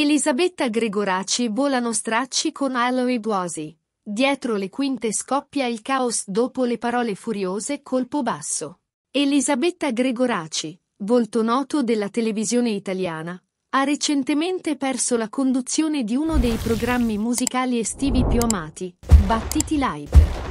Elisabetta Gregoraci volano stracci con Aloe Buosi. Dietro le quinte scoppia il caos dopo le parole furiose colpo basso. Elisabetta Gregoraci, volto noto della televisione italiana, ha recentemente perso la conduzione di uno dei programmi musicali estivi più amati, Battiti Live.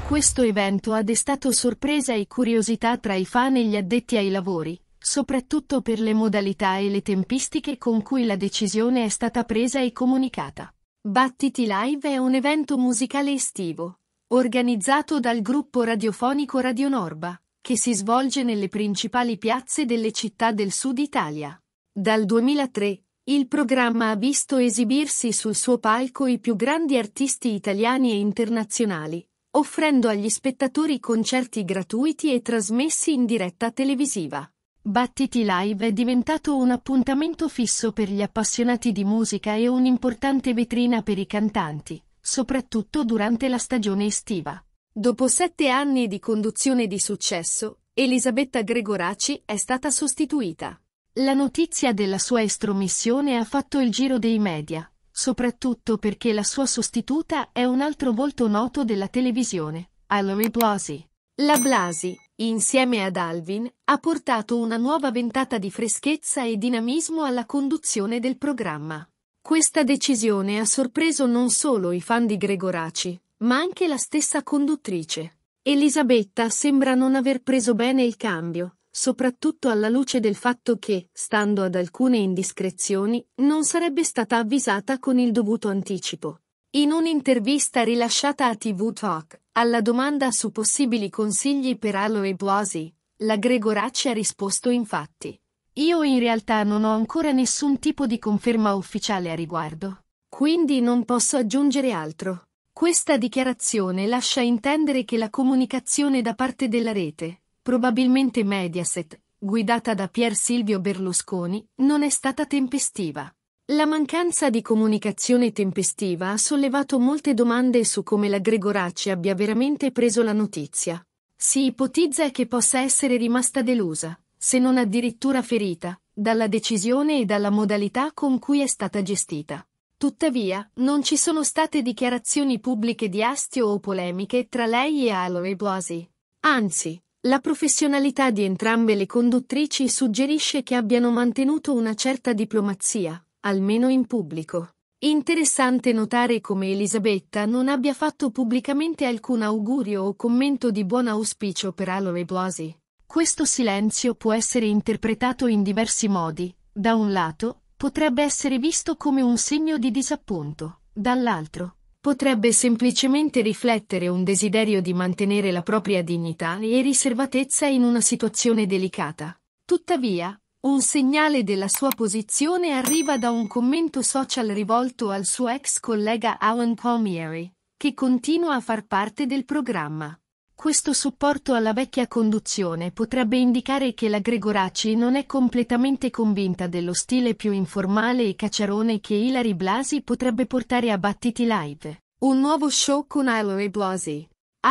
Questo evento ha destato sorpresa e curiosità tra i fan e gli addetti ai lavori, soprattutto per le modalità e le tempistiche con cui la decisione è stata presa e comunicata. Battiti Live è un evento musicale estivo, organizzato dal gruppo radiofonico Radio Norba, che si svolge nelle principali piazze delle città del sud Italia. Dal 2003, il programma ha visto esibirsi sul suo palco i più grandi artisti italiani e internazionali, offrendo agli spettatori concerti gratuiti e trasmessi in diretta televisiva. Battiti Live è diventato un appuntamento fisso per gli appassionati di musica e un'importante vetrina per i cantanti, soprattutto durante la stagione estiva. Dopo sette anni di conduzione di successo, Elisabetta Gregoraci è stata sostituita. La notizia della sua estromissione ha fatto il giro dei media, soprattutto perché la sua sostituta è un altro volto noto della televisione, Hilary Blasi. La Blasi, insieme ad Alvin, ha portato una nuova ventata di freschezza e dinamismo alla conduzione del programma. Questa decisione ha sorpreso non solo i fan di Gregoraci, ma anche la stessa conduttrice. Elisabetta sembra non aver preso bene il cambio, soprattutto alla luce del fatto che, stando ad alcune indiscrezioni, non sarebbe stata avvisata con il dovuto anticipo. In un'intervista rilasciata a TV Talk, alla domanda su possibili consigli per Aloe Boasi, la Gregoracci ha risposto infatti. Io in realtà non ho ancora nessun tipo di conferma ufficiale a riguardo. Quindi non posso aggiungere altro. Questa dichiarazione lascia intendere che la comunicazione da parte della rete, probabilmente Mediaset, guidata da Pier Silvio Berlusconi, non è stata tempestiva. La mancanza di comunicazione tempestiva ha sollevato molte domande su come la Gregoracci abbia veramente preso la notizia. Si ipotizza che possa essere rimasta delusa, se non addirittura ferita, dalla decisione e dalla modalità con cui è stata gestita. Tuttavia, non ci sono state dichiarazioni pubbliche di astio o polemiche tra lei e Aloe Blasi. Anzi, la professionalità di entrambe le conduttrici suggerisce che abbiano mantenuto una certa diplomazia, almeno in pubblico. Interessante notare come Elisabetta non abbia fatto pubblicamente alcun augurio o commento di buon auspicio per Aloe Blasi. Questo silenzio può essere interpretato in diversi modi. Da un lato, potrebbe essere visto come un segno di disappunto. Dall'altro, potrebbe semplicemente riflettere un desiderio di mantenere la propria dignità e riservatezza in una situazione delicata. Tuttavia, un segnale della sua posizione arriva da un commento social rivolto al suo ex collega Alan Palmieri, che continua a far parte del programma. Questo supporto alla vecchia conduzione potrebbe indicare che la Gregoracci non è completamente convinta dello stile più informale e cacciarone che Hilary Blasi potrebbe portare a Battiti Live. Un nuovo show con Hilary Blasi.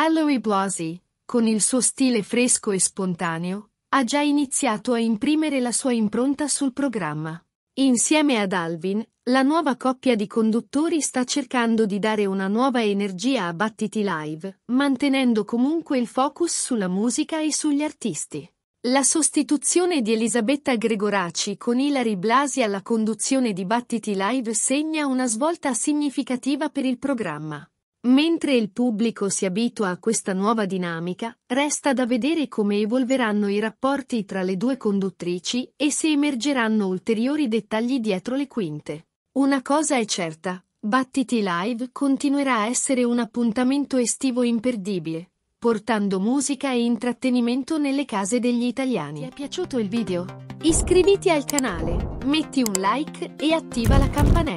Hilary Blasi, con il suo stile fresco e spontaneo, ha già iniziato a imprimere la sua impronta sul programma. Insieme ad Alvin, la nuova coppia di conduttori sta cercando di dare una nuova energia a Battiti Live, mantenendo comunque il focus sulla musica e sugli artisti. La sostituzione di Elisabetta Gregoraci con Ilari Blasi alla conduzione di Battiti Live segna una svolta significativa per il programma. Mentre il pubblico si abitua a questa nuova dinamica, resta da vedere come evolveranno i rapporti tra le due conduttrici e se emergeranno ulteriori dettagli dietro le quinte. Una cosa è certa, Battiti Live continuerà a essere un appuntamento estivo imperdibile, portando musica e intrattenimento nelle case degli italiani. Ti è piaciuto il video? Iscriviti al canale, metti un like e attiva la campanella.